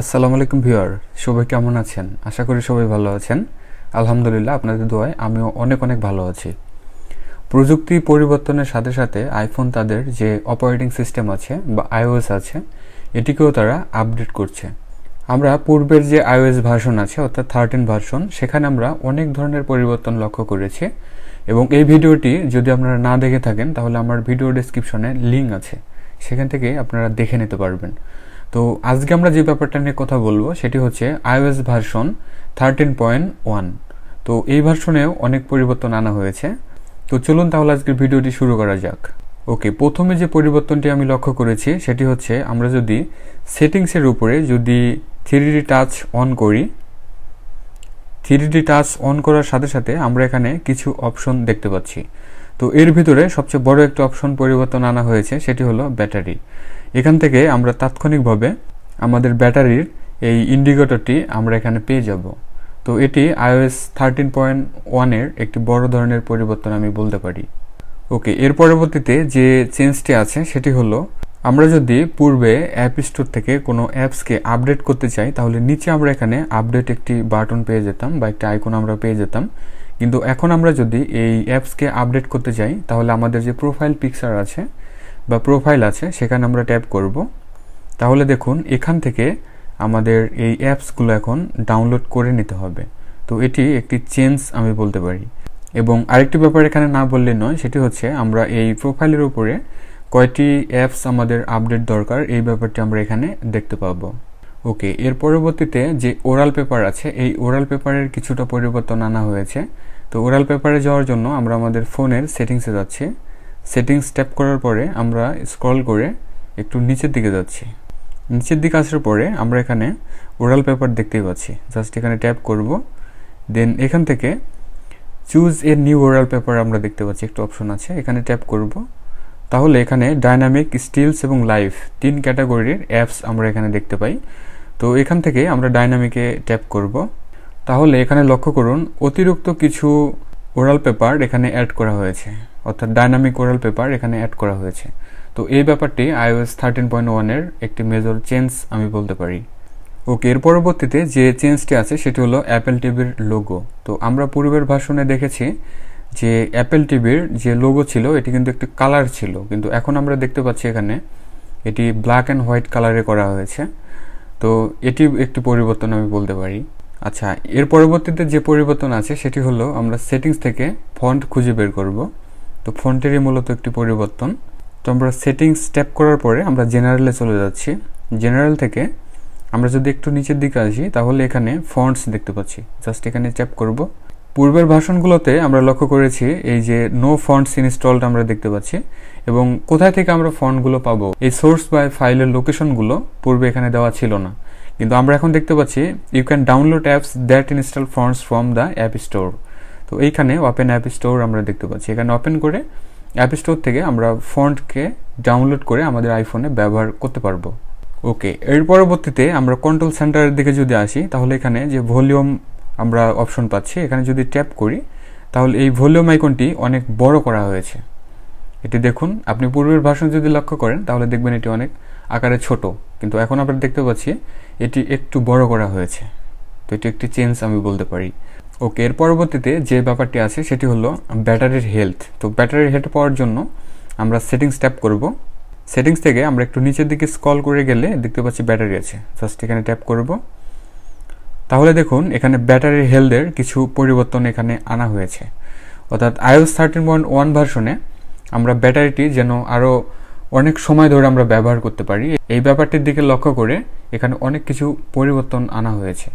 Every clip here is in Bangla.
আসসালামু আলাইকুম ভিউয়ার সবাই কেমন আছেন আশা করি সবাই ভালো আছেন আলহামদুলিল্লাহ আপনাদের দোয়ায় আমিও অনেক অনেক ভালো আছি প্রযুক্তি পরিবর্তনের সাথে সাথে আইফোন তাদের যে অপারেটিং সিস্টেম আছে বা আইওএস আছে এটিকেও তারা আপডেট করছে আমরা পূর্বের যে আইওএস ভার্সন আছে অর্থাৎ থার্টিন ভার্সন সেখানে আমরা অনেক ধরনের পরিবর্তন লক্ষ্য করেছি এবং এই ভিডিওটি যদি আপনারা না দেখে থাকেন তাহলে আমার ভিডিও ডিসক্রিপশনে লিঙ্ক আছে সেখান থেকে আপনারা দেখে নিতে পারবেন তো আজকে আমরা যে ব্যাপারটা নিয়ে কথা বলবো সেটি হচ্ছে iOS version thirteen point one তো এই ভার্সনেও অনেক পরিবর্তন আনা হয়েছে তো চলুন তাহলে আজকের ভিডিওটি শুরু করা যাক ওকে প্রথমে যে পরিবর্তনটি আমি লক্ষ্য করেছি সেটি হচ্ছে আমরা যদি সেটিংসের উপরে যদি থ্রি টাচ অন করি থ্রি টাচ অন করার সাথে সাথে আমরা এখানে কিছু অপশন দেখতে পাচ্ছি তো এর ভিতরে সবচেয়ে বড় একটা অপশন পরিবর্তন আনা হয়েছে সেটি হলো ব্যাটারি এখান থেকে আমরা তাৎক্ষণিকভাবে আমাদের ব্যাটারির এই ইন্ডিকেটরটি আমরা এখানে পেয়ে যাব তো এটি আইওএস থার্টিন পয়েন্ট ওয়ানের একটি বড় ধরনের পরিবর্তন আমি বলতে পারি ওকে এর পরবর্তীতে যে চেঞ্জটি আছে সেটি হলো আমরা যদি পূর্বে অ্যাপ স্টোর থেকে কোনো অ্যাপসকে আপডেট করতে চাই তাহলে নিচে আমরা এখানে আপডেট একটি বাটন পেয়ে যেতাম বা একটি আইকন আমরা পেয়ে যেতাম কিন্তু এখন আমরা যদি এই অ্যাপসকে আপডেট করতে চাই তাহলে আমাদের যে প্রোফাইল পিকচার আছে বা প্রোফাইল আছে সেখানে আমরা ট্যাপ করব তাহলে দেখুন এখান থেকে আমাদের এই অ্যাপসগুলো এখন ডাউনলোড করে নিতে হবে তো এটি একটি চেঞ্জ আমি বলতে পারি এবং আরেকটি ব্যাপার এখানে না বললে নয় সেটি হচ্ছে আমরা এই প্রোফাইলের উপরে কয়টি অ্যাপস আমাদের আপডেট দরকার এই ব্যাপারটি আমরা এখানে দেখতে পাবো ওকে এর পরবর্তীতে যে ওরাল পেপার আছে এই ওরাল পেপারের কিছুটা পরিবর্তন আনা হয়েছে তো ওরাল পেপারে যাওয়ার জন্য আমরা আমাদের ফোনের সেটিংসে যাচ্ছি সেটিংস ট্যাপ করার পরে আমরা স্ক্রল করে একটু নিচের দিকে যাচ্ছি নিচের দিকে আসার পরে আমরা এখানে ওরাল পেপার দেখতেই পাচ্ছি জাস্ট এখানে ট্যাপ করব দেন এখান থেকে choose a new wallpaper আমরা দেখতে পাচ্ছি একটু অপশন আছে এখানে ট্যাপ করব তাহলে এখানে ডাইনামিক স্টিলস এবং লাইফ তিন ক্যাটাগরির অ্যাপস আমরা এখানে দেখতে পাই তো এখান থেকে আমরা ডাইনামিকে ট্যাপ করব তাহলে এখানে লক্ষ্য করুন অতিরিক্ত কিছু ওরাল পেপার এখানে অ্যাড করা হয়েছে অর্থাৎ ডাইনামিক ওরাল পেপার এখানে অ্যাড করা হয়েছে তো এই ব্যাপারটি আইওএস থার্টিন পয়েন্ট ওয়ানের একটি মেজর চেঞ্জ আমি বলতে পারি ওকে এর পরবর্তীতে যে চেঞ্জটি আছে সেটি হলো অ্যাপেল টিভির লোগো তো আমরা পূর্বের ভাষণে দেখেছি যে অ্যাপেল টিভির যে লোগো ছিল এটি কিন্তু একটি কালার ছিল কিন্তু এখন আমরা দেখতে পাচ্ছি এখানে এটি ব্ল্যাক অ্যান্ড হোয়াইট কালারে করা হয়েছে তো এটি একটি পরিবর্তন আমি বলতে পারি আচ্ছা এর পরবর্তীতে যে পরিবর্তন আছে সেটি হলো আমরা সেটিংস থেকে ফন্ট খুঁজে বের করব তো ফন্টেরই মূলত একটি পরিবর্তন তো আমরা সেটিংস ট্যাপ করার পরে আমরা জেনারেলে চলে যাচ্ছি জেনারেল থেকে আমরা যদি একটু নিচের দিকে আসি তাহলে এখানে ফন্টস দেখতে পাচ্ছি জাস্ট এখানে ট্যাপ করব পূর্বের ভাষণগুলোতে আমরা লক্ষ্য করেছি এই যে নো ফন্টস ইনস্টলড আমরা দেখতে পাচ্ছি এবং কোথায় থেকে আমরা ফন্ডগুলো পাবো এই সোর্স বাই ফাইলের লোকেশনগুলো পূর্বে এখানে দেওয়া ছিল না কিন্তু আমরা এখন দেখতে পাচ্ছি you can download apps that install fonts from the app store তো এইখানে ওপেন অ্যাপ স্টোর আমরা দেখতে পাচ্ছি এখানে ওপেন করে অ্যাপ স্টোর থেকে আমরা ফন্টকে ডাউনলোড করে আমাদের আইফোনে ব্যবহার করতে পারবো ওকে এর পরবর্তীতে আমরা কন্ট্রোল সেন্টারের দিকে যদি আসি তাহলে এখানে যে ভলিউম আমরা অপশন পাচ্ছি এখানে যদি ট্যাপ করি তাহলে এই ভলিউম আইকনটি অনেক বড় করা হয়েছে এটি দেখুন আপনি পূর্বের ভাষণ যদি লক্ষ্য করেন তাহলে দেখবেন এটি অনেক আকারে ছোট কিন্তু এখন আমরা দেখতে পাচ্ছি এটি একটু বড় করা হয়েছে তো এটি একটি চেঞ্জ আমি বলতে পারি ওকে এর পরবর্তীতে যে ব্যাপারটি আছে সেটি হলো ব্যাটারির হেলথ তো ব্যাটারির হেলথ পাওয়ার জন্য আমরা সেটিংস ট্যাপ করব সেটিংস থেকে আমরা একটু নিচের দিকে স্কল করে গেলে দেখতে পাচ্ছি ব্যাটারি আছে জাস্ট এখানে ট্যাপ করবো তাহলে দেখুন এখানে ব্যাটারি হেলদের কিছু পরিবর্তন এখানে আনা হয়েছে অর্থাৎ আইওএস থার্টিন পয়েন্ট ওয়ান ভার্সনে আমরা ব্যাটারিটি যেন আরও অনেক সময় ধরে আমরা ব্যবহার করতে পারি এই ব্যাপারটির দিকে লক্ষ্য করে এখানে অনেক কিছু পরিবর্তন আনা হয়েছে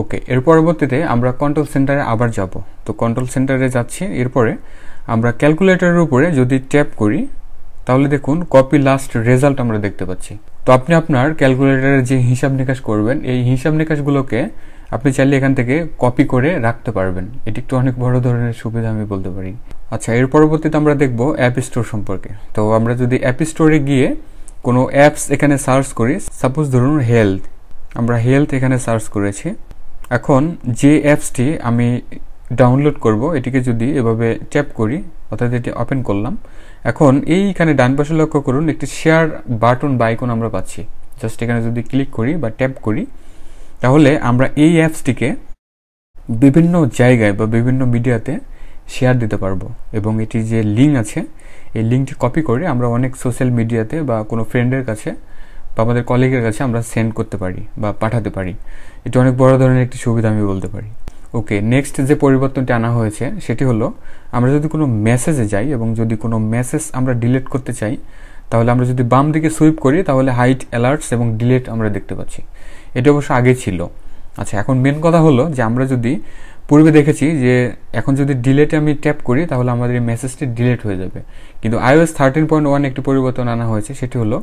ওকে এর পরবর্তীতে আমরা কন্ট্রোল সেন্টারে আবার যাব তো কন্ট্রোল সেন্টারে যাচ্ছি এরপরে আমরা ক্যালকুলেটরের উপরে যদি ট্যাপ করি তাহলে দেখুন কপি লাস্ট রেজাল্ট আমরা দেখতে পাচ্ছি তো আপনি আপনার ক্যালকুলেটারের যে হিসাব নিকাশ করবেন এই হিসাব নিকাশগুলোকে আপনি চাইলে এখান থেকে কপি করে রাখতে পারবেন এটি একটু অনেক বড় ধরনের সুবিধা আমি বলতে পারি আচ্ছা এর পরবর্তীতে আমরা দেখব অ্যাপ স্টোর সম্পর্কে তো আমরা যদি অ্যাপ স্টোরে গিয়ে কোনো অ্যাপস এখানে সার্চ করি সাপোজ ধরুন হেলথ আমরা হেলথ এখানে সার্চ করেছি এখন যে অ্যাপসটি আমি ডাউনলোড করব এটিকে যদি এভাবে ট্যাপ করি অর্থাৎ এটি ওপেন করলাম এখন এইখানে ডান পাশে লক্ষ্য করুন একটি শেয়ার বাটন বা আইকন আমরা পাচ্ছি জাস্ট এখানে যদি ক্লিক করি বা ট্যাপ করি তাহলে আমরা এই অ্যাপসটিকে বিভিন্ন জায়গায় বা বিভিন্ন মিডিয়াতে শেয়ার দিতে পারবো এবং এটি যে লিঙ্ক আছে এই লিঙ্কটি কপি করে আমরা অনেক সোশ্যাল মিডিয়াতে বা কোনো ফ্রেন্ডের কাছে বা আমাদের কলিগের কাছে আমরা সেন্ড করতে পারি বা পাঠাতে পারি এটি অনেক বড় ধরনের একটি সুবিধা আমি বলতে পারি ওকে নেক্সট যে পরিবর্তনটি আনা হয়েছে সেটি হলো আমরা যদি কোনো মেসেজে যাই এবং যদি কোনো মেসেজ আমরা ডিলিট করতে চাই তাহলে আমরা যদি বাম দিকে সুইপ করি তাহলে হাইট অ্যালার্টস এবং ডিলেট আমরা দেখতে পাচ্ছি এটা অবশ্য আগে ছিল আচ্ছা এখন মেন কথা হলো যে আমরা যদি পূর্বে দেখেছি যে এখন যদি ডিলেটে আমি ট্যাপ করি তাহলে আমাদের এই মেসেজটি ডিলেট হয়ে যাবে কিন্তু আইওএস থার্টিন পয়েন্ট ওয়ান একটি পরিবর্তন আনা হয়েছে সেটি হলো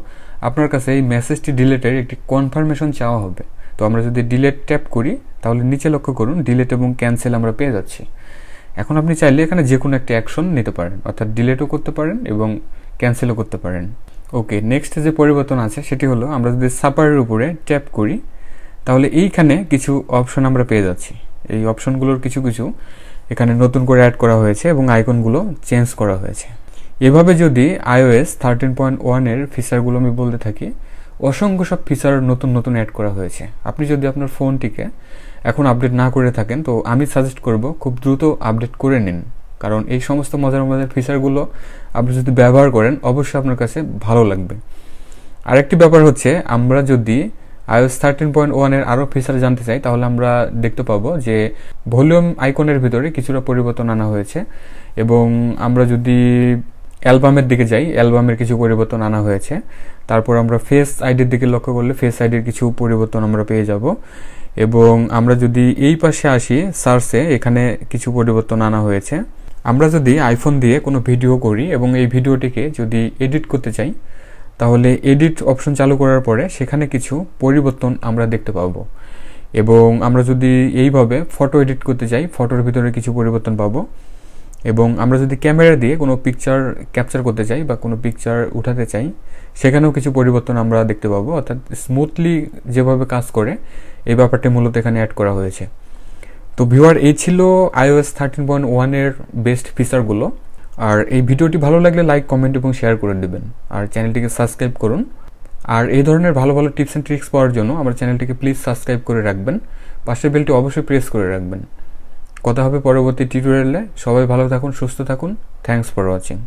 আপনার কাছে এই মেসেজটি ডিলেটের একটি কনফার্মেশন চাওয়া হবে তো আমরা যদি ডিলেট ট্যাপ করি তাহলে নিচে লক্ষ্য করুন ডিলেট এবং ক্যান্সেল আমরা পেয়ে যাচ্ছি এখন আপনি চাইলে এখানে যে কোনো একটা অ্যাকশন নিতে পারেন অর্থাৎ ডিলেটও করতে পারেন এবং ক্যান্সেলও করতে পারেন ওকে নেক্সট যে পরিবর্তন আছে সেটি হলো আমরা যদি সাপারের উপরে ট্যাপ করি তাহলে এইখানে কিছু অপশন আমরা পেয়ে যাচ্ছি এই অপশনগুলোর কিছু কিছু এখানে নতুন করে অ্যাড করা হয়েছে এবং আইকনগুলো চেঞ্জ করা হয়েছে এভাবে যদি আইওএস থার্টিন পয়েন্ট ওয়ানের ফিচারগুলো আমি বলতে থাকি অসংখ্য সব ফিচার নতুন নতুন অ্যাড করা হয়েছে আপনি যদি আপনার ফোনটিকে এখন আপডেট না করে থাকেন তো আমি সাজেস্ট করব খুব দ্রুত আপডেট করে নিন কারণ এই সমস্ত মজার মজার ফিচারগুলো আপনি যদি ব্যবহার করেন অবশ্যই আপনার কাছে ভালো লাগবে আরেকটি ব্যাপার হচ্ছে আমরা যদি আইওএস থার্টিন পয়েন্ট ওয়ানের আরও ফিচার জানতে চাই তাহলে আমরা দেখতে পাবো যে ভলিউম আইকনের ভিতরে কিছুটা পরিবর্তন আনা হয়েছে এবং আমরা যদি অ্যালবামের দিকে যাই অ্যালবামের কিছু পরিবর্তন আনা হয়েছে তারপর আমরা ফেস আইডির দিকে লক্ষ্য করলে ফেস আইডির কিছু পরিবর্তন আমরা পেয়ে যাব এবং আমরা যদি এই পাশে আসি সার্চে এখানে কিছু পরিবর্তন আনা হয়েছে আমরা যদি আইফোন দিয়ে কোনো ভিডিও করি এবং এই ভিডিওটিকে যদি এডিট করতে চাই তাহলে এডিট অপশন চালু করার পরে সেখানে কিছু পরিবর্তন আমরা দেখতে পাবো এবং আমরা যদি এইভাবে ফটো এডিট করতে চাই ফটোর ভিতরে কিছু পরিবর্তন পাবো এবং আমরা যদি ক্যামেরা দিয়ে কোনো পিকচার ক্যাপচার করতে চাই বা কোনো পিকচার উঠাতে চাই সেখানেও কিছু পরিবর্তন আমরা দেখতে পাবো অর্থাৎ স্মুথলি যেভাবে কাজ করে এই ব্যাপারটি মূলত এখানে অ্যাড করা হয়েছে তো ভিউয়ার এই ছিল আইওএস থার্টিন পয়েন্ট ওয়ানের বেস্ট ফিচারগুলো আর এই ভিডিওটি ভালো লাগলে লাইক কমেন্ট এবং শেয়ার করে দেবেন আর চ্যানেলটিকে সাবস্ক্রাইব করুন আর এই ধরনের ভালো ভালো টিপস অ্যান্ড ট্রিক্স পাওয়ার জন্য আমার চ্যানেলটিকে প্লিজ সাবস্ক্রাইব করে রাখবেন পাশের বেলটি অবশ্যই প্রেস করে রাখবেন কথা হবে পরবর্তী টিউটোরিয়ালে সবাই ভালো থাকুন সুস্থ থাকুন থ্যাংকস ফর ওয়াচিং